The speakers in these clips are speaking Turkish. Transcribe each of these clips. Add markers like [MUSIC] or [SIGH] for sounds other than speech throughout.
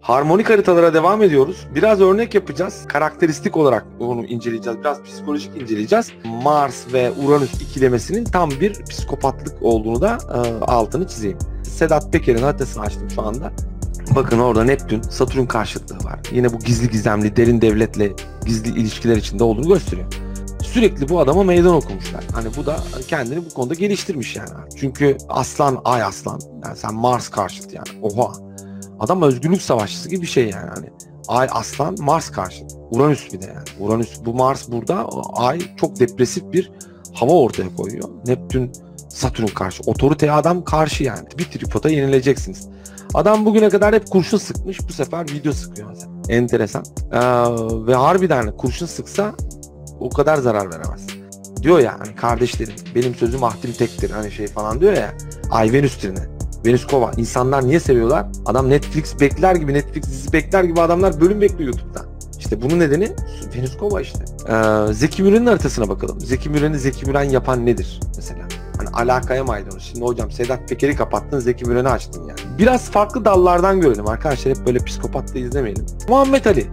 Harmonik haritalara devam ediyoruz. Biraz örnek yapacağız. Karakteristik olarak onu inceleyeceğiz. Biraz psikolojik inceleyeceğiz. Mars ve Uranüs ikilemesinin tam bir psikopatlık olduğunu da e, altını çizeyim. Sedat Peker'in haritasını açtım şu anda. Bakın orada Neptün, Satürn karşıtlığı var. Yine bu gizli gizemli, derin devletle gizli ilişkiler içinde olduğunu gösteriyor sürekli bu adama meydan okumuşlar. Hani bu da kendini bu konuda geliştirmiş yani. Çünkü aslan ay aslan. Yani sen Mars karşıt yani. Oha Adam özgürlük savaşçısı gibi bir şey yani. Hani Ay aslan Mars karşı. Uranüs bir de yani. Uranüs bu Mars burada ay çok depresif bir hava ortaya koyuyor. Neptün Satürn karşı. Otorite adam karşı yani. Bir tripoda yenileceksiniz. Adam bugüne kadar hep kurşun sıkmış. Bu sefer video sıkıyor mesela. Enteresan. Ee, ve harbiden kurşun sıksa o kadar zarar veremez. Diyor ya hani kardeşlerim benim sözüm ahdim tektir hani şey falan diyor ya. Ay Venüs trine. Kova, İnsanlar niye seviyorlar? Adam Netflix bekler gibi, Netflix dizisi bekler gibi adamlar bölüm bekliyor YouTube'dan. İşte bunun nedeni Kova işte. Ee, Zeki Müren'in haritasına bakalım. Zeki Müren'i Zeki Müren yapan nedir mesela? Hani alakaya maydanoz. Şimdi hocam Sedat Peker'i kapattın, Zeki Müren'i açtın yani. Biraz farklı dallardan görelim arkadaşlar. Hep böyle psikopat da izlemeyelim. Muhammed Ali.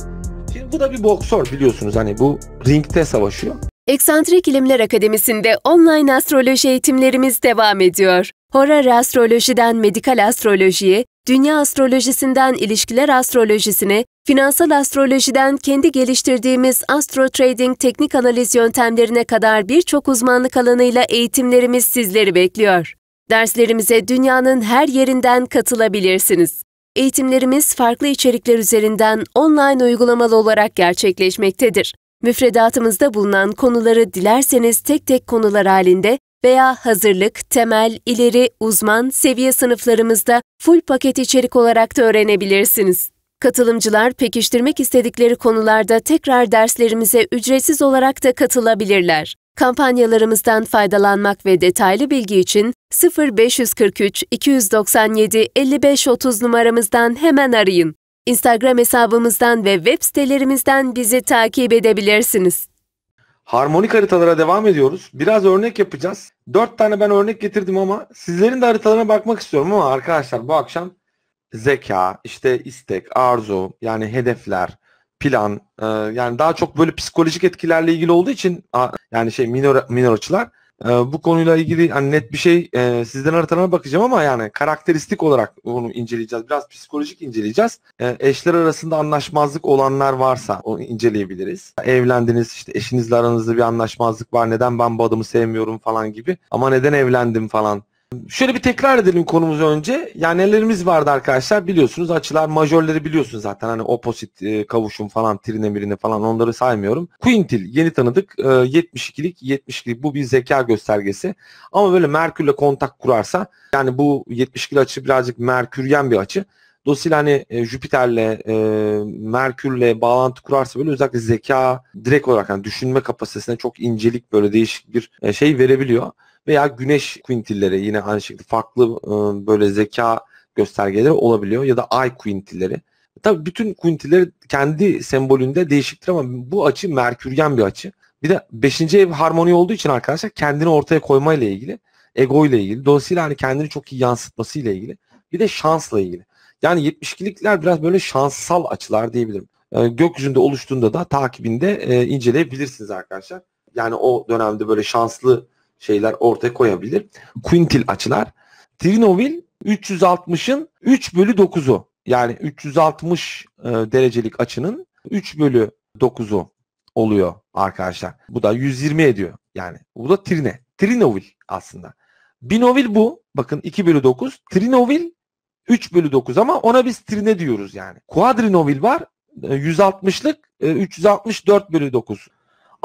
Şimdi bu da bir boksör biliyorsunuz. Hani bu ringte savaşıyor. Eksantrik İlimler Akademisi'nde online astroloji eğitimlerimiz devam ediyor. Horar astrolojiden medikal astrolojiye, dünya astrolojisinden ilişkiler astrolojisine, finansal astrolojiden kendi geliştirdiğimiz astro trading teknik analiz yöntemlerine kadar birçok uzmanlık alanıyla eğitimlerimiz sizleri bekliyor. Derslerimize dünyanın her yerinden katılabilirsiniz. Eğitimlerimiz farklı içerikler üzerinden online uygulamalı olarak gerçekleşmektedir. Müfredatımızda bulunan konuları dilerseniz tek tek konular halinde veya hazırlık, temel, ileri, uzman, seviye sınıflarımızda full paket içerik olarak da öğrenebilirsiniz. Katılımcılar pekiştirmek istedikleri konularda tekrar derslerimize ücretsiz olarak da katılabilirler. Kampanyalarımızdan faydalanmak ve detaylı bilgi için 0543 297 5530 numaramızdan hemen arayın. Instagram hesabımızdan ve web sitelerimizden bizi takip edebilirsiniz. Harmonik haritalara devam ediyoruz. Biraz örnek yapacağız. Dört tane ben örnek getirdim ama sizlerin de haritalarına bakmak istiyorum ama arkadaşlar bu akşam zeka, işte istek, arzu yani hedefler, plan e, yani daha çok böyle psikolojik etkilerle ilgili olduğu için yani şey minor, açılar. E, bu konuyla ilgili hani net bir şey e, sizden haritana bakacağım ama yani karakteristik olarak onu inceleyeceğiz. Biraz psikolojik inceleyeceğiz. E, eşler arasında anlaşmazlık olanlar varsa onu inceleyebiliriz. Evlendiniz işte eşinizle aranızda bir anlaşmazlık var. Neden ben bu adamı sevmiyorum falan gibi. Ama neden evlendim falan Şöyle bir tekrar edelim konumuzu önce. Yani nelerimiz vardı arkadaşlar biliyorsunuz açılar majörleri biliyorsunuz zaten hani oposit e, kavuşum falan trinemirini falan onları saymıyorum. Quintil yeni tanıdık e, 72'lik 72'lik bu bir zeka göstergesi ama böyle Merkür'le kontak kurarsa yani bu 72'lik açı birazcık Merküryen bir açı. Dolayısıyla hani e, Jüpiter'le, e, Merkür'le bağlantı kurarsa böyle özellikle zeka direkt olarak yani düşünme kapasitesine çok incelik böyle değişik bir e, şey verebiliyor veya güneş kuintilleri yine aynı şekilde farklı e, böyle zeka göstergeleri olabiliyor ya da ay kuintilleri. Tabii bütün kuintilleri kendi sembolünde değişiktir ama bu açı merkürgen bir açı. Bir de 5. ev harmoni olduğu için arkadaşlar kendini ortaya koyma ile ilgili, ego ile ilgili. Dolayısıyla hani kendini çok iyi yansıtması ile ilgili. Bir de şansla ilgili. Yani 72'likler biraz böyle şanssal açılar diyebilirim. E, gökyüzünde oluştuğunda da takibinde e, inceleyebilirsiniz arkadaşlar. Yani o dönemde böyle şanslı şeyler ortaya koyabilir. Quintil açılar. Trinovil 360'ın 3 bölü 9'u yani 360 e, derecelik açının 3 bölü 9'u oluyor arkadaşlar. Bu da 120 ediyor yani. Bu da trine. Trinovil aslında. Binovil bu. Bakın 2 bölü 9. Trinovil 3 bölü 9 ama ona biz trine diyoruz yani. Kuadrinovil var. 160'lık e, 364 e, bölü 9.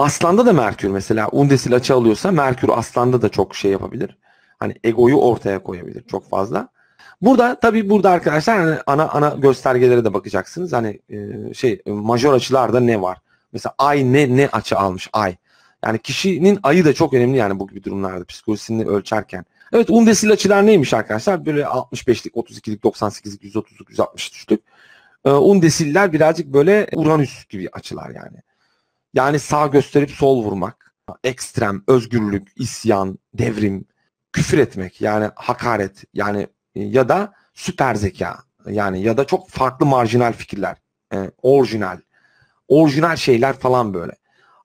Aslan'da da Merkür mesela Undesil açı alıyorsa Merkür Aslan'da da çok şey yapabilir. Hani egoyu ortaya koyabilir çok fazla. Burada tabii burada arkadaşlar hani ana ana göstergelere de bakacaksınız. Hani e, şey majör açılarda ne var? Mesela ay ne ne açı almış ay. Yani kişinin ayı da çok önemli yani bu gibi durumlarda psikolojisini ölçerken. Evet undesil açılar neymiş arkadaşlar? Böyle 65'lik, 32'lik, 98'lik, 130'luk, 163'lük. E, undesiller birazcık böyle Uranüs gibi açılar yani. Yani sağ gösterip sol vurmak, ekstrem, özgürlük, isyan, devrim, küfür etmek yani hakaret yani e, ya da süper zeka yani ya da çok farklı marjinal fikirler, e, orijinal, orijinal şeyler falan böyle.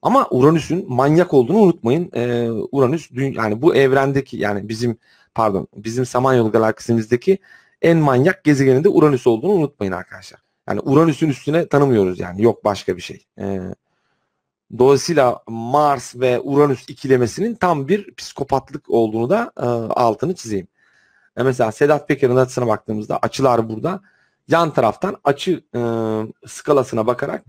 Ama Uranüs'ün manyak olduğunu unutmayın. Ee, Uranüs yani bu evrendeki yani bizim pardon bizim Samanyolu galaksimizdeki en manyak gezegeninde Uranüs olduğunu unutmayın arkadaşlar. Yani Uranüs'ün üstüne tanımıyoruz yani yok başka bir şey. Ee, Dolayısıyla Mars ve Uranüs ikilemesinin tam bir psikopatlık olduğunu da e, altını çizeyim. E mesela Sedat Peker'in açısına baktığımızda açılar burada. Yan taraftan açı e, skalasına bakarak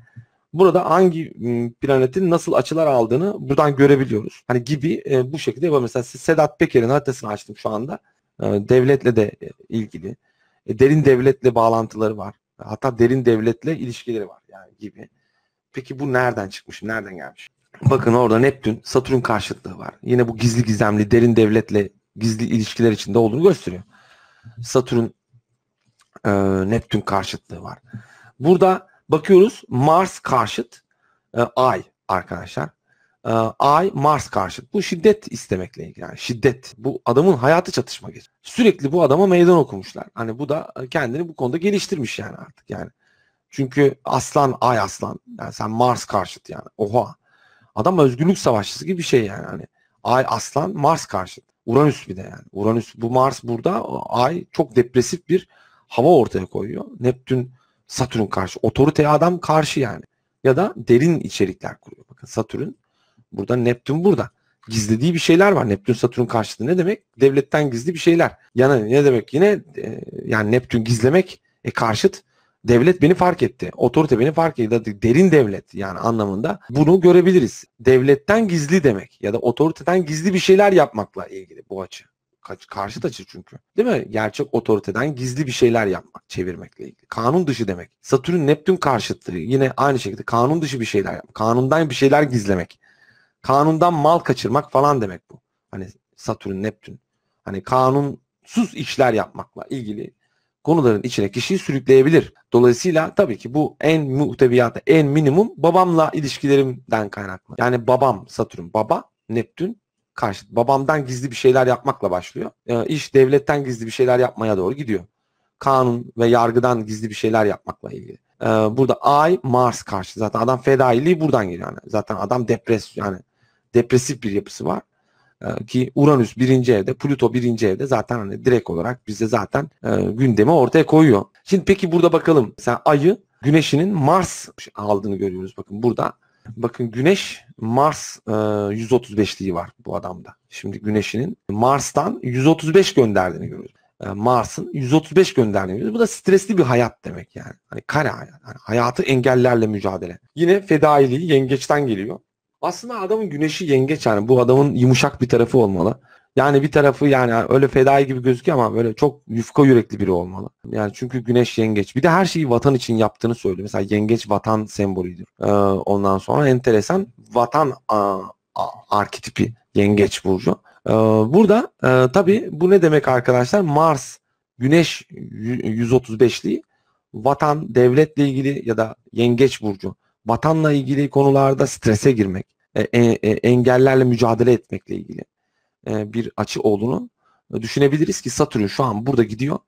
burada hangi planetin nasıl açılar aldığını buradan görebiliyoruz. Hani gibi e, bu şekilde yapalım. Mesela Sedat Peker'in haritasını açtım şu anda. E, devletle de e, ilgili. E, derin devletle bağlantıları var. Hatta derin devletle ilişkileri var yani gibi. Peki bu nereden çıkmış? Nereden gelmiş? Bakın orada Neptün Satürn karşıtlığı var. Yine bu gizli gizemli derin devletle gizli ilişkiler içinde olduğunu gösteriyor. Satürn e, Neptün karşıtlığı var. Burada bakıyoruz Mars karşıt e, Ay arkadaşlar. E, Ay Mars karşıt. Bu şiddet istemekle ilgili. Yani şiddet. Bu adamın hayatı çatışma geçiyor. Sürekli bu adama meydan okumuşlar. Hani bu da kendini bu konuda geliştirmiş yani artık yani. Çünkü aslan ay aslan. Yani sen Mars karşıt yani. Oha. Adam özgürlük savaşçısı gibi bir şey yani. Hani ay aslan Mars karşıt. Uranüs bir de yani. Uranüs bu Mars burada ay çok depresif bir hava ortaya koyuyor. Neptün Satürn karşı. otorite adam karşı yani. Ya da derin içerikler kuruyor. Bakın Satürn burada Neptün burada. Gizlediği bir şeyler var. Neptün Satürn karşıtı ne demek? Devletten gizli bir şeyler. Yani ne demek yine e, yani Neptün gizlemek e, karşıt Devlet beni fark etti. Otorite beni fark etti. Derin devlet yani anlamında. Bunu görebiliriz. Devletten gizli demek ya da otoriteden gizli bir şeyler yapmakla ilgili bu açı. karşı açı çünkü. Değil mi? Gerçek otoriteden gizli bir şeyler yapmak, çevirmekle ilgili. Kanun dışı demek. Satürn Neptün karşıtlığı yine aynı şekilde kanun dışı bir şeyler yapmak. Kanundan bir şeyler gizlemek. Kanundan mal kaçırmak falan demek bu. Hani Satürn Neptün. Hani kanunsuz işler yapmakla ilgili konuların içine kişiyi sürükleyebilir. Dolayısıyla tabii ki bu en muhteviyata en minimum babamla ilişkilerimden kaynaklı. Yani babam Satürn, baba Neptün karşı. Babamdan gizli bir şeyler yapmakla başlıyor. E, iş devletten gizli bir şeyler yapmaya doğru gidiyor. Kanun ve yargıdan gizli bir şeyler yapmakla ilgili. E, burada ay Mars karşı. Zaten adam fedailiği buradan geliyor. Yani. Zaten adam depres yani depresif bir yapısı var. Ee, ki Uranüs birinci evde, Plüto birinci evde zaten hani direkt olarak bize zaten e, gündemi ortaya koyuyor. Şimdi peki burada bakalım. sen ayı Güneş'inin Mars aldığını görüyoruz. Bakın burada. Bakın Güneş Mars e, 135'liği var bu adamda. Şimdi Güneş'inin Mars'tan 135 gönderdiğini görüyoruz. E, Mars'ın 135 gönderdiğini görüyoruz. Bu da stresli bir hayat demek yani. Hani kara hayat. Yani hayatı engellerle mücadele. Yine fedailiği yengeçten geliyor. Aslında adamın güneşi yengeç yani. Bu adamın yumuşak bir tarafı olmalı. Yani bir tarafı yani öyle fedai gibi gözüküyor ama böyle çok yufka yürekli biri olmalı. Yani çünkü güneş yengeç. Bir de her şeyi vatan için yaptığını söylüyor. Mesela yengeç vatan sembolüdür. Ee, ondan sonra enteresan vatan a, a, arketipi yengeç burcu. Ee, burada e, tabii bu ne demek arkadaşlar? Mars güneş 135'liği vatan devletle ilgili ya da yengeç burcu vatanla ilgili konularda strese girmek, e, e, e, engellerle mücadele etmekle ilgili e, bir açı olduğunu düşünebiliriz ki Satürn şu an burada gidiyor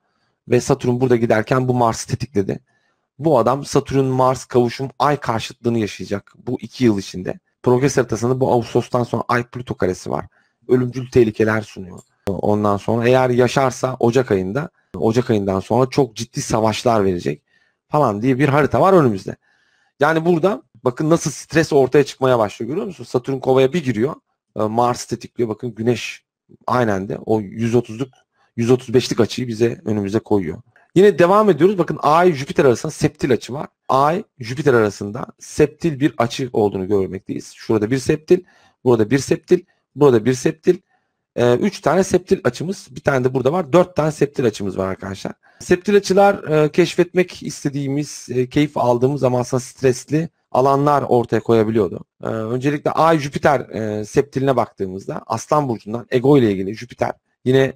ve Satürn burada giderken bu Mars tetikledi. Bu adam Satürn-Mars kavuşum ay karşıtlığını yaşayacak bu iki yıl içinde. Progres haritasında bu Ağustos'tan sonra ay Plüto karesi var. Ölümcül tehlikeler sunuyor. Ondan sonra eğer yaşarsa Ocak ayında, Ocak ayından sonra çok ciddi savaşlar verecek falan diye bir harita var önümüzde. Yani burada bakın nasıl stres ortaya çıkmaya başlıyor görüyor musun? Satürn kovaya bir giriyor. E, Mars tetikliyor. Bakın güneş aynen de o 130'luk 135'lik açıyı bize önümüze koyuyor. Yine devam ediyoruz. Bakın Ay Jüpiter arasında septil açı var. Ay Jüpiter arasında septil bir açı olduğunu görmekteyiz. Şurada bir septil, burada bir septil, burada bir septil. 3 ee, tane septil açımız, bir tane de burada var. Dört tane septil açımız var arkadaşlar. Septilacılar e, keşfetmek istediğimiz, e, keyif aldığımız ama aslında stresli alanlar ortaya koyabiliyordu. E, öncelikle Ay Jüpiter e, septiline baktığımızda Aslan Burcu'ndan ego ile ilgili Jüpiter yine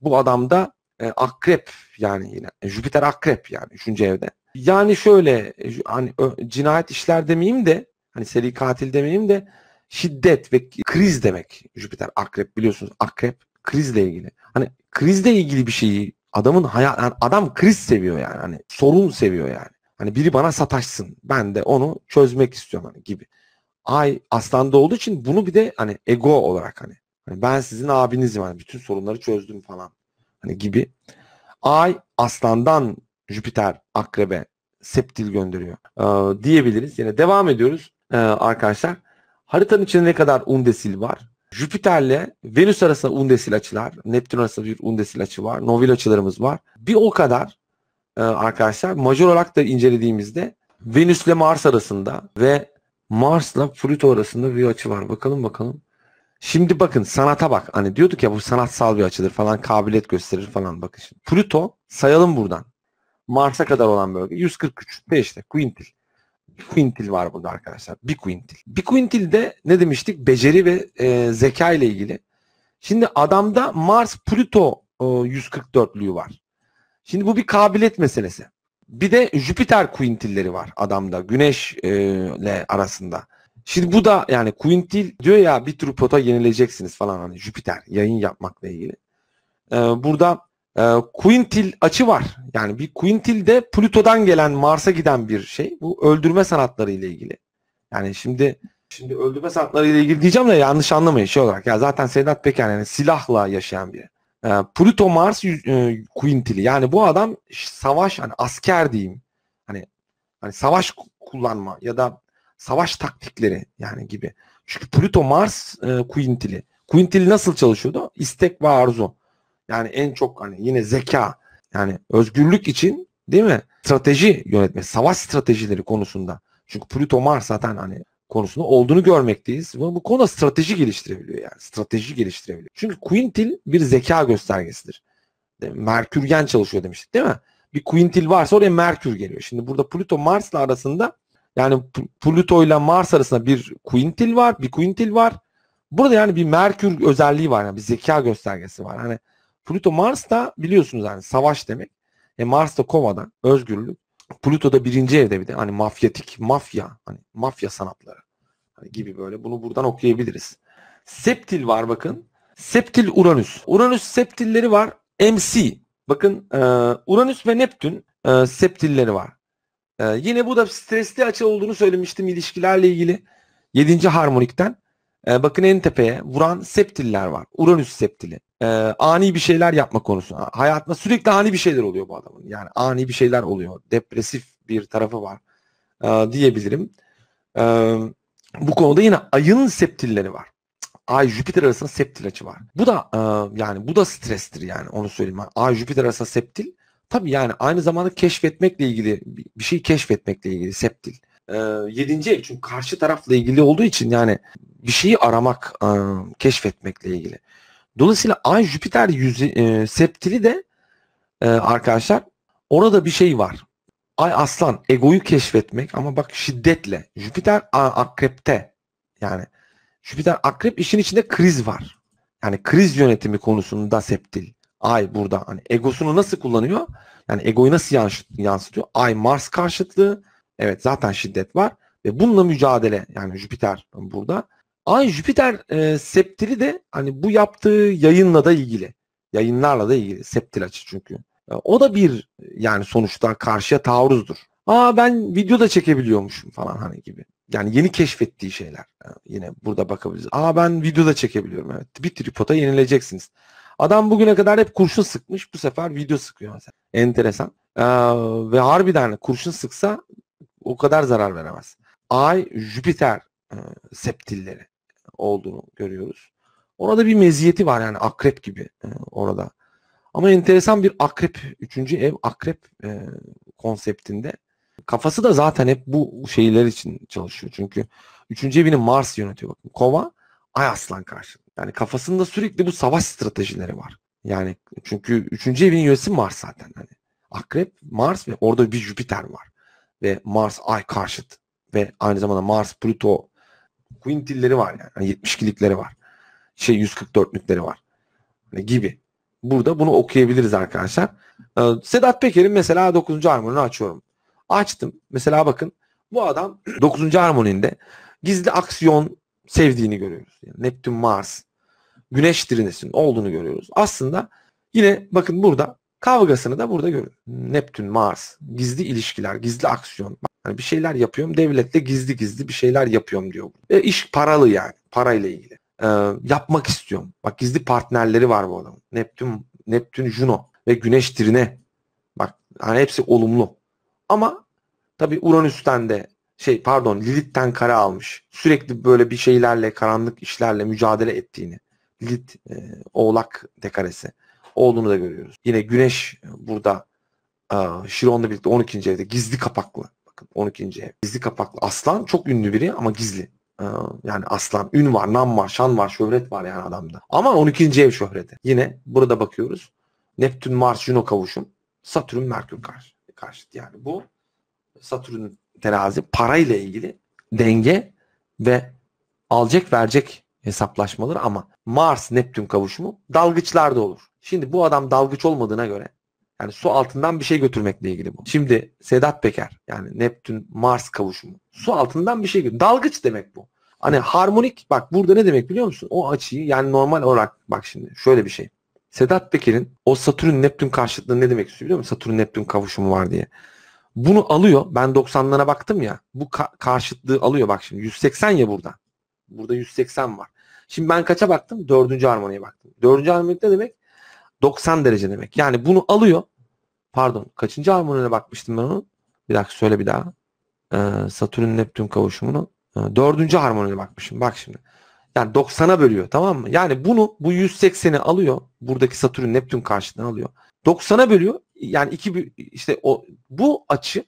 bu adamda akrep yani yine Jüpiter akrep yani 3. evde. Yani şöyle hani cinayet işler demeyeyim de hani seri katil demeyeyim de şiddet ve kriz demek Jüpiter akrep biliyorsunuz akrep krizle ilgili. Hani krizle ilgili bir şeyi adamın hayal yani adam kriz seviyor yani. Hani sorun seviyor yani. Hani biri bana sataşsın. Ben de onu çözmek istiyorum hani gibi. Ay aslanda olduğu için bunu bir de hani ego olarak hani, hani ben sizin abinizim hani bütün sorunları çözdüm falan hani gibi. Ay aslandan Jüpiter akrebe septil gönderiyor ee, diyebiliriz. Yine devam ediyoruz e, arkadaşlar. Haritanın içinde ne kadar undesil var? Jüpiter'le Venüs arasında undesil açılar, Neptün arasında bir undesil açı var, novil açılarımız var. Bir o kadar e, arkadaşlar Major olarak da incelediğimizde Venüs ile Mars arasında ve Mars ile Pluto arasında bir açı var. Bakalım bakalım. Şimdi bakın sanata bak. Hani diyorduk ya bu sanatsal bir açıdır falan kabiliyet gösterir falan bakın. Şimdi. Plüto sayalım buradan. Mars'a kadar olan bölge 143, 5'te, quintil bir quintil var burada arkadaşlar. Bir quintil. Bir quintil de ne demiştik? Beceri ve e, zeka ile ilgili. Şimdi adamda Mars Pluto e, 144'lüğü var. Şimdi bu bir kabiliyet meselesi. Bir de Jüpiter quintilleri var adamda. Güneş e, ile arasında. Şimdi bu da yani quintil diyor ya bir tür yenileceksiniz falan hani Jüpiter yayın yapmakla ilgili. Ee, burada e, quintil açı var. Yani bir quintil de Plüto'dan gelen Mars'a giden bir şey. Bu öldürme sanatları ile ilgili. Yani şimdi şimdi öldürme sanatları ile ilgili diyeceğim de yanlış anlamayın şey olarak. Ya zaten Sedat Peker yani silahla yaşayan biri. E, Pluto Mars e, quintili. Yani bu adam savaş hani asker diyeyim. Hani hani savaş kullanma ya da savaş taktikleri yani gibi. Çünkü Pluto Mars e, quintili. Quintili nasıl çalışıyordu? İstek ve arzu. Yani en çok hani yine zeka yani özgürlük için değil mi? Strateji yönetme, savaş stratejileri konusunda. Çünkü Pluto Mars zaten hani konusunda olduğunu görmekteyiz. Bu, bu konuda strateji geliştirebiliyor yani. Strateji geliştirebiliyor. Çünkü quintil bir zeka göstergesidir. Merkürgen çalışıyor demiştik değil mi? Bir quintil varsa oraya Merkür geliyor. Şimdi burada Pluto Mars'la arasında yani Pluto ile Mars arasında bir quintil var, bir quintil var. Burada yani bir Merkür özelliği var. Yani bir zeka göstergesi var. Hani Pluto Mars da biliyorsunuz yani savaş demek. E Mars da komadan özgürlük. Pluto da birinci evde bir de hani mafyatik, mafya, hani mafya sanatları hani gibi böyle bunu buradan okuyabiliriz. Septil var bakın. Septil Uranüs. Uranüs septilleri var. MC. Bakın e, Uranüs ve Neptün e, septilleri var. E, yine bu da stresli açı olduğunu söylemiştim ilişkilerle ilgili. 7. harmonikten. E, bakın en tepeye vuran septiller var. Uranüs septili e, ani bir şeyler yapma konusu. Hayatında sürekli ani bir şeyler oluyor bu adamın. Yani ani bir şeyler oluyor. Depresif bir tarafı var e, diyebilirim. E, bu konuda yine ayın septilleri var. Ay Jüpiter arasında septil açı var. Bu da e, yani bu da strestir yani onu söyleyeyim. Ay Jüpiter arasında septil. Tabii yani aynı zamanda keşfetmekle ilgili bir şey keşfetmekle ilgili septil. E, yedinci ev çünkü karşı tarafla ilgili olduğu için yani bir şeyi aramak, e, keşfetmekle ilgili. Dolayısıyla Ay Jüpiter yüzü, e, septili de e, arkadaşlar orada bir şey var. Ay aslan egoyu keşfetmek ama bak şiddetle. Jüpiter akrepte yani Jüpiter akrep işin içinde kriz var. Yani kriz yönetimi konusunda septil. Ay burada hani egosunu nasıl kullanıyor? Yani egoyu nasıl yansıtıyor? Ay Mars karşıtlığı. Evet zaten şiddet var. Ve bununla mücadele yani Jüpiter burada. Ay Jüpiter e, septili de hani bu yaptığı yayınla da ilgili. Yayınlarla da ilgili septil açı çünkü. E, o da bir yani sonuçta karşıya taarruzdur. Aa ben video da çekebiliyormuşum falan hani gibi. Yani yeni keşfettiği şeyler. Yani e, yine burada bakabiliriz. Aa ben video da çekebiliyorum evet. Bir tripoda yenileceksiniz. Adam bugüne kadar hep kurşun sıkmış. Bu sefer video sıkıyor mesela. Enteresan. Ee, ve harbiden kurşun sıksa o kadar zarar veremez. Ay, Jüpiter e, septilleri olduğunu görüyoruz. Orada bir meziyeti var yani akrep gibi e, orada. Ama enteresan bir akrep, üçüncü ev akrep e, konseptinde. Kafası da zaten hep bu şeyler için çalışıyor. Çünkü üçüncü evini Mars yönetiyor. Bakın kova ay aslan karşı. Yani kafasında sürekli bu savaş stratejileri var. Yani çünkü üçüncü evinin yönetisi Mars zaten. Yani akrep, Mars ve orada bir Jüpiter var. Ve Mars ay karşıt. Ve aynı zamanda Mars Plüto quintilleri var yani. yani 72'likleri var. Şey 144'lükleri var. Yani gibi. Burada bunu okuyabiliriz arkadaşlar. Ee, Sedat Peker'in mesela 9. harmonini açıyorum. Açtım. Mesela bakın bu adam 9. [CLEARS THROAT] harmoninde gizli aksiyon sevdiğini görüyoruz. Yani Neptün, Mars, Güneş trinesinin olduğunu görüyoruz. Aslında yine bakın burada Kavgasını da burada görün. Neptün, Mars, gizli ilişkiler, gizli aksiyon. Yani bir şeyler yapıyorum. Devletle gizli gizli bir şeyler yapıyorum diyor. Ve iş paralı yani. Parayla ilgili. Ee, yapmak istiyorum. Bak gizli partnerleri var bu adamın. Neptün, Neptün Juno ve Güneş Trine. Bak hani hepsi olumlu. Ama tabi Uranüs'ten de şey pardon Lilith'ten kara almış. Sürekli böyle bir şeylerle karanlık işlerle mücadele ettiğini. Lilith e, Oğlak dekaresi olduğunu da görüyoruz. Yine güneş burada Şiron'la birlikte 12. evde gizli kapaklı. Bakın 12. ev. Gizli kapaklı. Aslan çok ünlü biri ama gizli. Yani aslan. Ün var, nam var, şan var, şöhret var yani adamda. Ama 12. ev şöhreti. Yine burada bakıyoruz. Neptün, Mars, Juno kavuşum. Satürn, Merkür karşı, karşıt. Yani bu Satürn terazi parayla ilgili denge ve alacak verecek hesaplaşmaları ama Mars-Neptün kavuşumu dalgıçlarda olur. Şimdi bu adam dalgıç olmadığına göre yani su altından bir şey götürmekle ilgili bu. Şimdi Sedat Peker yani Neptün Mars kavuşumu. Su altından bir şey götür. Dalgıç demek bu. Hani harmonik bak burada ne demek biliyor musun? O açıyı yani normal olarak bak şimdi şöyle bir şey. Sedat Peker'in o Satürn Neptün karşıtlığı ne demek istiyor biliyor musun? Satürn Neptün kavuşumu var diye. Bunu alıyor. Ben 90'lara baktım ya. Bu ka- karşıtlığı alıyor bak şimdi. 180 ya burada. Burada 180 var. Şimdi ben kaça baktım? Dördüncü harmoniye baktım. Dördüncü harmonik ne demek? 90 derece demek. Yani bunu alıyor. Pardon. Kaçıncı harmonine bakmıştım ben onu? Bir dakika söyle bir daha. Ee, Satürn Neptün kavuşumunu. Ee, dördüncü harmonine bakmışım. Bak şimdi. Yani 90'a bölüyor tamam mı? Yani bunu bu 180'i alıyor. Buradaki Satürn Neptün karşılığını alıyor. 90'a bölüyor. Yani iki işte o bu açı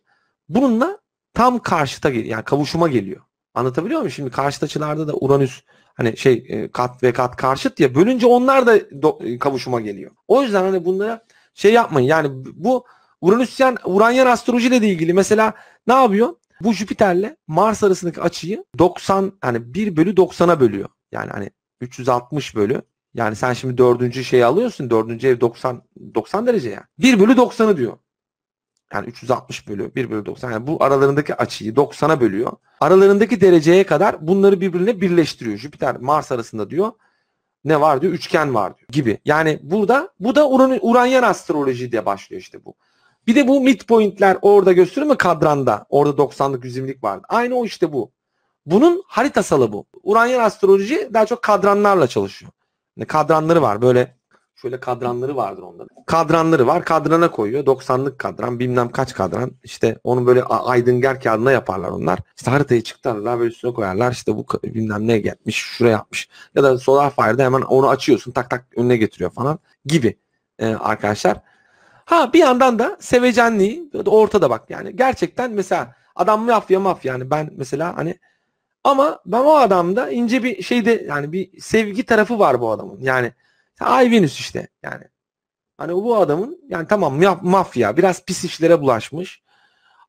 bununla tam karşıta geliyor. Yani kavuşuma geliyor. Anlatabiliyor muyum? Şimdi karşıt açılarda da Uranüs hani şey e, kat ve kat karşıt ya bölünce onlar da do- e, kavuşuma geliyor. O yüzden hani bunlara şey yapmayın. Yani bu Uranüsyen Uranyen astroloji ile ilgili mesela ne yapıyor? Bu Jüpiter'le Mars arasındaki açıyı 90 hani 1 bölü 90'a bölüyor. Yani hani 360 bölü. Yani sen şimdi dördüncü şeyi alıyorsun. Dördüncü ev 90 90 derece ya 1 bölü 90'ı diyor. Yani 360 bölü 1 bölü 90. Yani bu aralarındaki açıyı 90'a bölüyor. Aralarındaki dereceye kadar bunları birbirine birleştiriyor. Jüpiter Mars arasında diyor ne var diyor üçgen var diyor gibi. Yani burada bu da Uran, Uranyen astroloji diye başlıyor işte bu. Bir de bu midpointler orada gösteriyor mu kadranda? Orada 90'lık 120'lik vardı. Aynı o işte bu. Bunun haritasalı bu. Uranyen astroloji daha çok kadranlarla çalışıyor. Yani kadranları var böyle Şöyle kadranları vardır onda. Kadranları var. Kadrana koyuyor. 90'lık kadran. Bilmem kaç kadran. İşte onu böyle aydıngar kağıdına yaparlar onlar. İşte haritayı çıktılar böyle üstüne koyarlar. İşte bu bilmem ne gelmiş. Şuraya yapmış. Ya da solar Solarfire'da hemen onu açıyorsun. Tak tak önüne getiriyor falan gibi ee, arkadaşlar. Ha bir yandan da sevecenliği ortada bak. Yani gerçekten mesela adam mafya mafya. Yani ben mesela hani ama ben o adamda ince bir şeyde yani bir sevgi tarafı var bu adamın. Yani Ay işte yani. Hani bu adamın yani tamam mafya biraz pis işlere bulaşmış.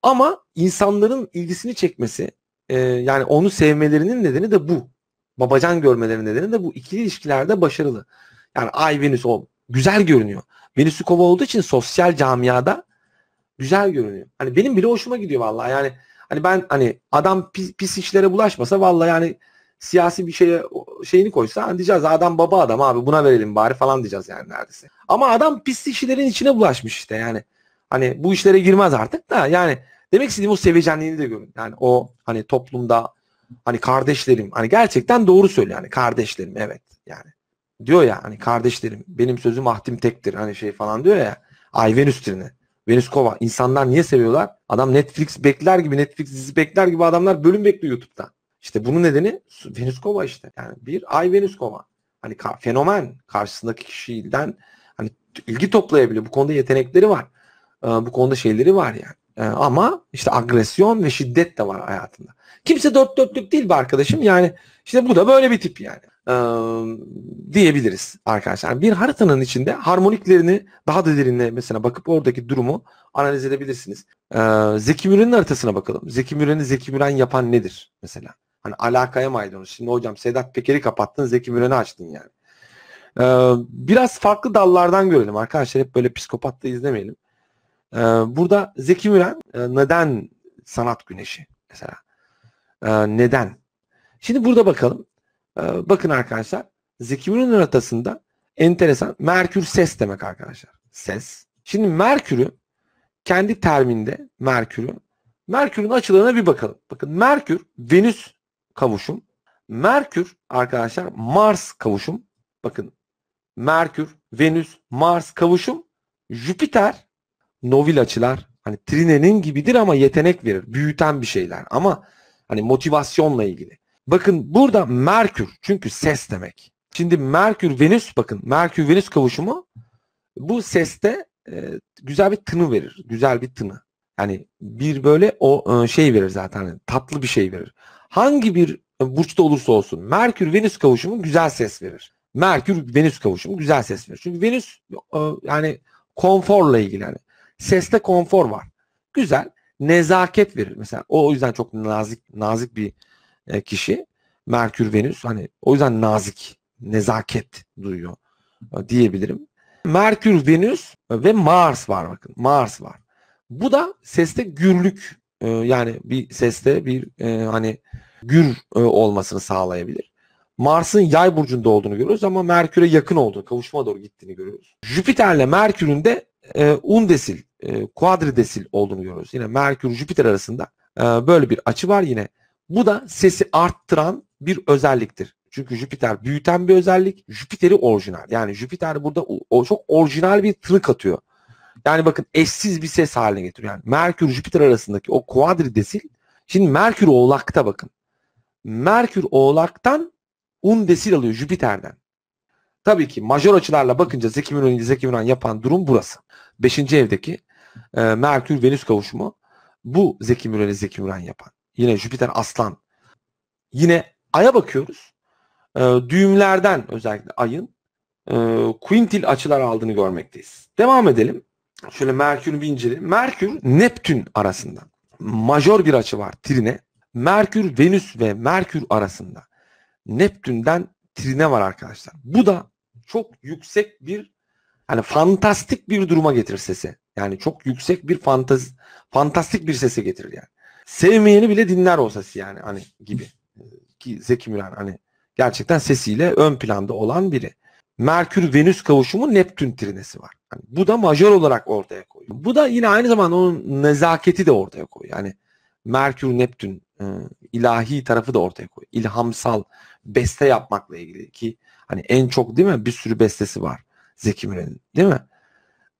Ama insanların ilgisini çekmesi e, yani onu sevmelerinin nedeni de bu. Babacan görmelerinin nedeni de bu. ikili ilişkilerde başarılı. Yani Ay Venüs o güzel görünüyor. Venüs'ü kova olduğu için sosyal camiada güzel görünüyor. Hani benim bile hoşuma gidiyor vallahi yani. Hani ben hani adam pis, pis işlere bulaşmasa vallahi yani siyasi bir şeye şeyini koysa hani diyeceğiz adam baba adam abi buna verelim bari falan diyeceğiz yani neredeyse. Ama adam pis işlerin içine bulaşmış işte yani. Hani bu işlere girmez artık da yani demek istediğim o sevecenliğini de görün. Yani o hani toplumda hani kardeşlerim hani gerçekten doğru söylüyor yani kardeşlerim evet yani. Diyor ya hani kardeşlerim benim sözüm ahdim tektir hani şey falan diyor ya. Ay Venüs trine. Venüs Kova. insanlar niye seviyorlar? Adam Netflix bekler gibi Netflix dizi bekler gibi adamlar bölüm bekliyor YouTube'da. İşte bunun nedeni Venüs Kova işte. Yani bir ay Venüs Kova. Hani ka- fenomen karşısındaki kişiden hani ilgi toplayabiliyor. Bu konuda yetenekleri var. Ee, bu konuda şeyleri var yani. Ee, ama işte agresyon ve şiddet de var hayatında. Kimse dört dörtlük değil bir arkadaşım. Yani işte bu da böyle bir tip yani. Ee, diyebiliriz arkadaşlar. Bir haritanın içinde harmoniklerini daha da derinle mesela bakıp oradaki durumu analiz edebilirsiniz. Ee, Zeki Müren'in haritasına bakalım. Zeki Müren'i Zeki Müren yapan nedir mesela? Hani alakaya maydanoz. Şimdi hocam Sedat Peker'i kapattın Zeki Müren'i açtın yani. Ee, biraz farklı dallardan görelim arkadaşlar. Hep böyle psikopat izlemeyelim. Ee, burada Zeki Müren e, neden sanat güneşi mesela? Ee, neden? Şimdi burada bakalım. Ee, bakın arkadaşlar. Zeki Müren'in haritasında enteresan. Merkür ses demek arkadaşlar. Ses. Şimdi Merkür'ü kendi terminde Merkür'ü Merkür'ün açılarına bir bakalım. Bakın Merkür Venüs kavuşum. Merkür arkadaşlar Mars kavuşum. Bakın Merkür, Venüs, Mars kavuşum. Jüpiter novil açılar. Hani trinenin gibidir ama yetenek verir. Büyüten bir şeyler ama hani motivasyonla ilgili. Bakın burada Merkür çünkü ses demek. Şimdi Merkür Venüs bakın Merkür Venüs kavuşumu bu seste e, güzel bir tını verir. Güzel bir tını. Yani bir böyle o e, şey verir zaten. tatlı bir şey verir. Hangi bir burçta olursa olsun Merkür Venüs kavuşumu güzel ses verir. Merkür Venüs kavuşumu güzel ses verir. Çünkü Venüs e, yani konforla ilgili yani. Seste konfor var. Güzel. Nezaket verir mesela. O, o yüzden çok nazik nazik bir e, kişi. Merkür Venüs hani o yüzden nazik, nezaket duyuyor e, diyebilirim. Merkür, Venüs ve Mars var bakın. Mars var. Bu da seste gürlük ee, yani bir seste bir e, hani gür e, olmasını sağlayabilir. Mars'ın yay burcunda olduğunu görüyoruz ama Merkür'e yakın olduğunu, kavuşma doğru gittiğini görüyoruz. Jüpiter'le Merkür'ün de e, undesil, e, kuadridesil olduğunu görüyoruz. Yine Merkür-Jüpiter arasında e, böyle bir açı var yine. Bu da sesi arttıran bir özelliktir. Çünkü Jüpiter büyüten bir özellik. Jüpiter'i orijinal. Yani Jüpiter burada o, çok orijinal bir tırık atıyor. Yani bakın eşsiz bir ses haline getiriyor. Yani Merkür Jüpiter arasındaki o kuadridesil. Şimdi Merkür Oğlak'ta bakın. Merkür Oğlak'tan undesil alıyor Jüpiter'den. Tabii ki majör açılarla bakınca Zeki Müren'i Zeki Müren yapan durum burası. Beşinci evdeki e, Merkür-Venüs kavuşumu bu Zeki Müren'i Zeki Müren yapan. Yine Jüpiter Aslan. Yine Ay'a bakıyoruz. E, düğümlerden özellikle Ay'ın e, quintil açılar aldığını görmekteyiz. Devam edelim. Şöyle Merkür'ü bir inceleyelim. Merkür Neptün arasında majör bir açı var trine. Merkür Venüs ve Merkür arasında Neptün'den trine var arkadaşlar. Bu da çok yüksek bir hani fantastik bir duruma getirir sesi. Yani çok yüksek bir fantaz fantastik bir sese getirir yani. Sevmeyeni bile dinler o sesi yani hani gibi. Ee, ki Zeki Müren hani gerçekten sesiyle ön planda olan biri. Merkür Venüs kavuşumu Neptün trinesi var. Yani bu da majör olarak ortaya koyuyor. Bu da yine aynı zamanda onun nezaketi de ortaya koyuyor. Yani Merkür, Neptün e, ilahi tarafı da ortaya koyuyor. İlhamsal beste yapmakla ilgili ki hani en çok değil mi bir sürü bestesi var Zeki Müren'in değil mi?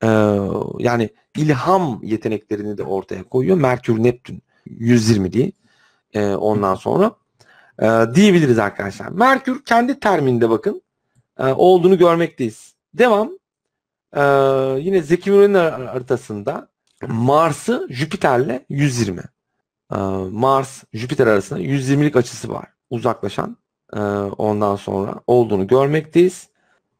Ee, yani ilham yeteneklerini de ortaya koyuyor. Merkür, Neptün 120 diye ee, ondan sonra e, diyebiliriz arkadaşlar. Merkür kendi terminde bakın e, olduğunu görmekteyiz. Devam e, yine Zeki Müren'in haritasında Mars'ı Jüpiter'le 120. E, ee, Mars Jüpiter arasında 120'lik açısı var. Uzaklaşan e, ondan sonra olduğunu görmekteyiz.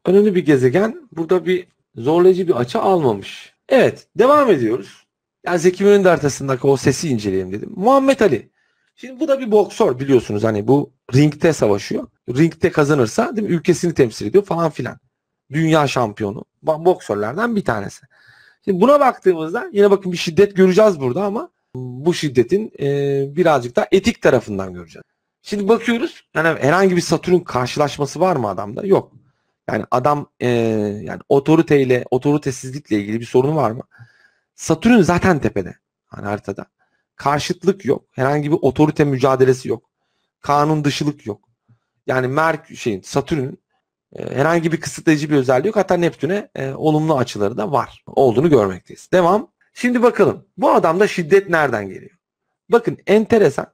Önemli bir gezegen. Burada bir zorlayıcı bir açı almamış. Evet devam ediyoruz. Yani Zeki Müren'in haritasındaki o sesi inceleyelim dedim. Muhammed Ali. Şimdi bu da bir boksör biliyorsunuz hani bu ringte savaşıyor. Ringte kazanırsa değil mi? ülkesini temsil ediyor falan filan dünya şampiyonu boksörlerden bir tanesi. Şimdi buna baktığımızda yine bakın bir şiddet göreceğiz burada ama bu şiddetin e, birazcık da etik tarafından göreceğiz. Şimdi bakıyoruz yani herhangi bir Satürn karşılaşması var mı adamda? Yok. Yani adam e, yani otoriteyle otoritesizlikle ilgili bir sorunu var mı? Satürn zaten tepede hani haritada. Karşıtlık yok. Herhangi bir otorite mücadelesi yok. Kanun dışılık yok. Yani Merk şeyin Satürn'ün ee, herhangi bir kısıtlayıcı bir özelliği yok. Hatta Neptün'e e, olumlu açıları da var. Olduğunu görmekteyiz. Devam. Şimdi bakalım bu adamda şiddet nereden geliyor? Bakın enteresan.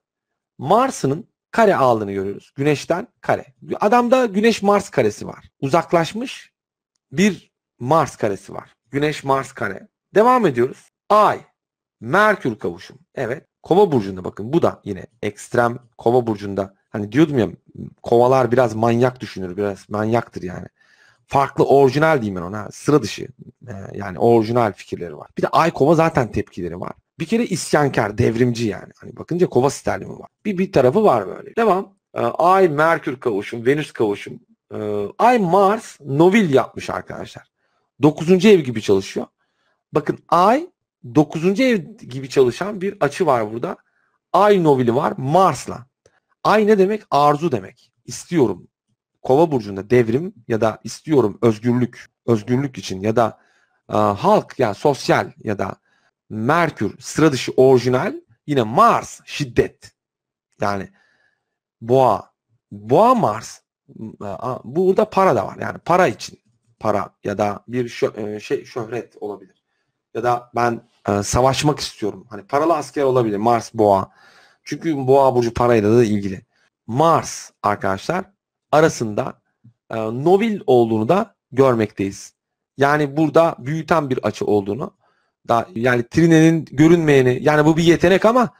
Mars'ın kare ağlını görüyoruz. Güneşten kare. Adamda Güneş Mars karesi var. Uzaklaşmış bir Mars karesi var. Güneş Mars kare. Devam ediyoruz. Ay, Merkür kavuşum. Evet. Kova burcunda bakın bu da yine ekstrem Kova burcunda hani diyordum ya kovalar biraz manyak düşünür biraz manyaktır yani. Farklı orijinal diyeyim ben ona sıra dışı e, yani orijinal fikirleri var. Bir de ay kova zaten tepkileri var. Bir kere isyankar, devrimci yani. Hani bakınca kova sterlimi var. Bir bir tarafı var böyle. Devam. E, ay Merkür kavuşum, Venüs kavuşum. E, ay Mars novil yapmış arkadaşlar. Dokuzuncu ev gibi çalışıyor. Bakın ay dokuzuncu ev gibi çalışan bir açı var burada. Ay novili var Mars'la. Ay ne demek? Arzu demek. İstiyorum. Kova burcunda devrim ya da istiyorum özgürlük, özgürlük için ya da e, halk ya yani sosyal ya da Merkür sıra dışı orijinal yine Mars şiddet. Yani boğa, boğa Mars e, burada para da var. Yani para için para ya da bir şö- e, şey şöhret olabilir. Ya da ben e, savaşmak istiyorum. Hani paralı asker olabilir Mars boğa. Çünkü boğa burcu parayla da ilgili. Mars arkadaşlar arasında e, nobil olduğunu da görmekteyiz. Yani burada büyüten bir açı olduğunu da yani trinenin görünmeyeni yani bu bir yetenek ama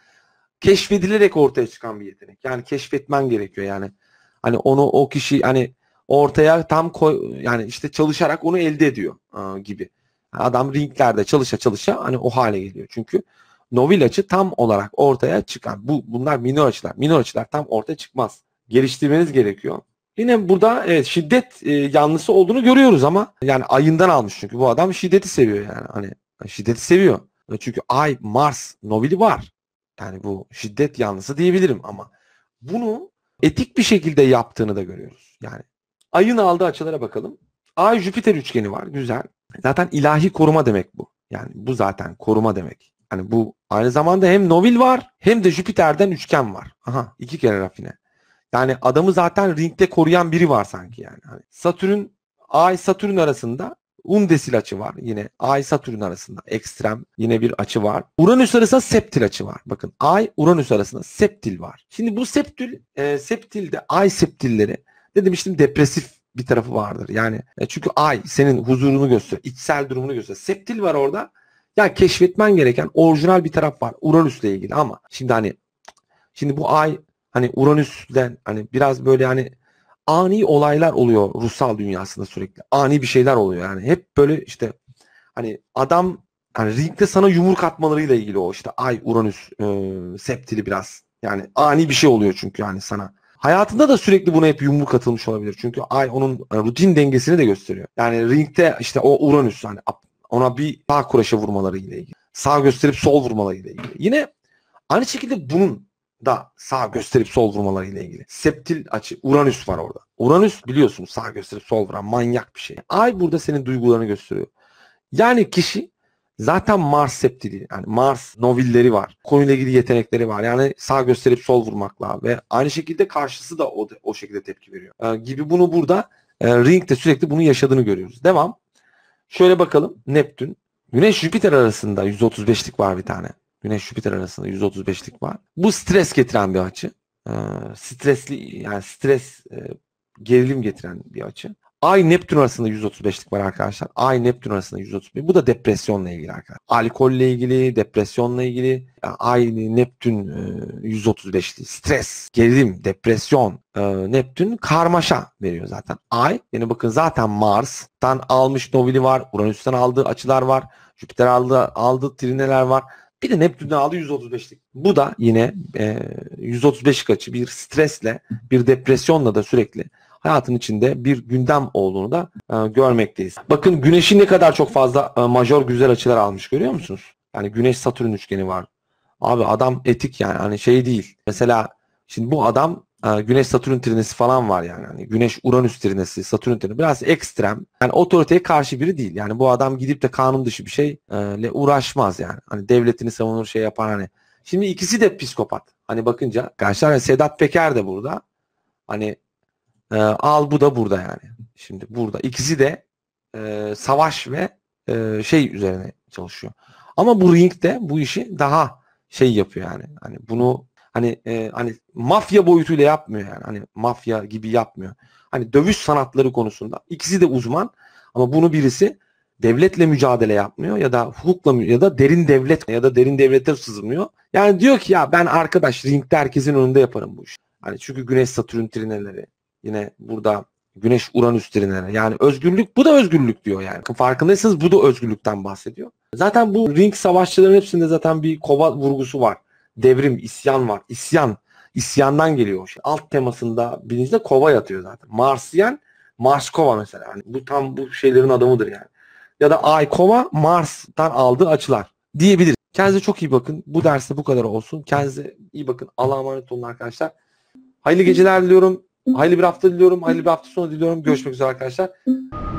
keşfedilerek ortaya çıkan bir yetenek. Yani keşfetmen gerekiyor yani. Hani onu o kişi hani ortaya tam koy yani işte çalışarak onu elde ediyor e, gibi. Adam ringlerde çalışa çalışa hani o hale geliyor. Çünkü novil açı tam olarak ortaya çıkan. Bu bunlar minor açılar. Minor açılar tam ortaya çıkmaz. Geliştirmeniz gerekiyor. Yine burada evet, şiddet e, yanlısı olduğunu görüyoruz ama yani ayından almış çünkü bu adam şiddeti seviyor yani hani şiddeti seviyor. E, çünkü ay Mars novili var. Yani bu şiddet yanlısı diyebilirim ama bunu etik bir şekilde yaptığını da görüyoruz. Yani ayın aldığı açılara bakalım. Ay Jüpiter üçgeni var güzel. Zaten ilahi koruma demek bu. Yani bu zaten koruma demek. Hani bu aynı zamanda hem Novil var hem de Jüpiter'den üçgen var. Aha iki kere rafine. Yani adamı zaten ringde koruyan biri var sanki yani. Hani Satürn, Ay Satürn arasında Umdesil açı var yine. Ay Satürn arasında ekstrem yine bir açı var. Uranüs arasında septil açı var. Bakın Ay Uranüs arasında septil var. Şimdi bu septil e, septilde Ay septilleri ne demiştim depresif bir tarafı vardır. Yani e, çünkü Ay senin huzurunu gösteriyor, içsel durumunu gösteriyor. Septil var orada. Ya keşfetmen gereken orijinal bir taraf var Uranüs'le ilgili ama şimdi hani şimdi bu ay hani Uranüs'den hani biraz böyle hani ani olaylar oluyor ruhsal dünyasında sürekli. Ani bir şeyler oluyor yani. Hep böyle işte hani adam hani ringde sana yumruk atmalarıyla ilgili o işte ay Uranüs e, septili biraz. Yani ani bir şey oluyor çünkü yani sana. Hayatında da sürekli buna hep yumruk atılmış olabilir. Çünkü ay onun hani rutin dengesini de gösteriyor. Yani ringde işte o Uranüs hani ona bir sağ kureşe vurmaları ile ilgili. Sağ gösterip sol vurmaları ile ilgili. Yine aynı şekilde bunun da sağ gösterip sol vurmaları ile ilgili. Septil açı Uranüs var orada. Uranüs biliyorsun sağ gösterip sol vuran manyak bir şey. Ay burada senin duygularını gösteriyor. Yani kişi zaten Mars septili yani Mars novilleri var. Konuyla ilgili yetenekleri var. Yani sağ gösterip sol vurmakla ve aynı şekilde karşısı da o, o şekilde tepki veriyor. Ee, gibi bunu burada e, Ring'de sürekli bunu yaşadığını görüyoruz. Devam. Şöyle bakalım Neptün. Güneş Jüpiter arasında 135'lik var bir tane. Güneş Jüpiter arasında 135'lik var. Bu stres getiren bir açı. E, stresli yani stres e, gerilim getiren bir açı. Ay Neptün arasında 135'lik var arkadaşlar. Ay Neptün arasında 135. Bu da depresyonla ilgili arkadaşlar. Alkolle ilgili, depresyonla ilgili. Yani Ay Neptün 135'li. E, Stres, gerilim, depresyon, e, Neptün karmaşa veriyor zaten. Ay yani bakın zaten Mars'tan almış novili var. Uranüs'ten aldığı açılar var. Jüpiter aldığı, aldığı trineler var. Bir de Neptün'den aldı 135'lik. Bu da yine e, 135 açı bir stresle, bir depresyonla da sürekli hayatın içinde bir gündem olduğunu da e, görmekteyiz. Bakın güneşi ne kadar çok fazla e, majör güzel açılar almış görüyor musunuz? Yani güneş satürn üçgeni var. Abi adam etik yani hani şey değil. Mesela şimdi bu adam e, güneş satürn trinesi falan var yani. yani güneş uranüs trinesi, satürn trinesi biraz ekstrem. Yani otoriteye karşı biri değil. Yani bu adam gidip de kanun dışı bir şeyle e, uğraşmaz yani. Hani devletini savunur şey yapar hani. Şimdi ikisi de psikopat. Hani bakınca arkadaşlar hani Sedat Peker de burada. Hani e, al bu da burada yani. Şimdi burada. ikisi de e, savaş ve e, şey üzerine çalışıyor. Ama bu ring de bu işi daha şey yapıyor yani. Hani bunu hani e, hani mafya boyutuyla yapmıyor yani. Hani mafya gibi yapmıyor. Hani dövüş sanatları konusunda ikisi de uzman ama bunu birisi devletle mücadele yapmıyor ya da hukukla ya da derin devlet ya da derin devlete sızmıyor. Yani diyor ki ya ben arkadaş ringde herkesin önünde yaparım bu işi. Hani çünkü güneş satürn trineleri Yine burada Güneş Uranüs trinene. Yani özgürlük bu da özgürlük diyor yani. Farkındaysanız bu da özgürlükten bahsediyor. Zaten bu ring savaşçıların hepsinde zaten bir kova vurgusu var. Devrim, isyan var. İsyan. İsyandan geliyor. Şey. Alt temasında birincisinde kova yatıyor zaten. Marsiyen, Mars kova mesela. Yani bu tam bu şeylerin adamıdır yani. Ya da Ay kova Mars'tan aldığı açılar diyebilir Kendinize çok iyi bakın. Bu derste bu kadar olsun. Kendinize iyi bakın. Allah'a emanet olun arkadaşlar. Hayırlı geceler diliyorum. Hayırlı bir hafta diliyorum. Hayırlı bir hafta sonu diliyorum. Görüşmek üzere arkadaşlar.